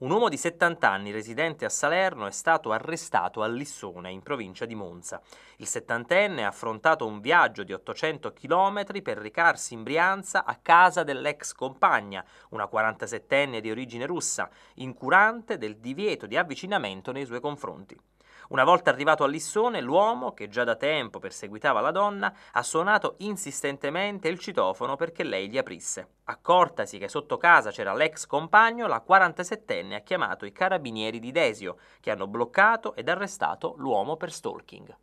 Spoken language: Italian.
Un uomo di 70 anni residente a Salerno è stato arrestato a Lissone, in provincia di Monza. Il settantenne ha affrontato un viaggio di 800 km per recarsi in Brianza a casa dell'ex compagna, una 47enne di origine russa, incurante del divieto di avvicinamento nei suoi confronti. Una volta arrivato a Lissone, l'uomo, che già da tempo perseguitava la donna, ha suonato insistentemente il citofono perché lei gli aprisse. Accortasi che sotto casa c'era l'ex compagno, la 47enne ha chiamato i carabinieri di Desio, che hanno bloccato ed arrestato l'uomo per stalking.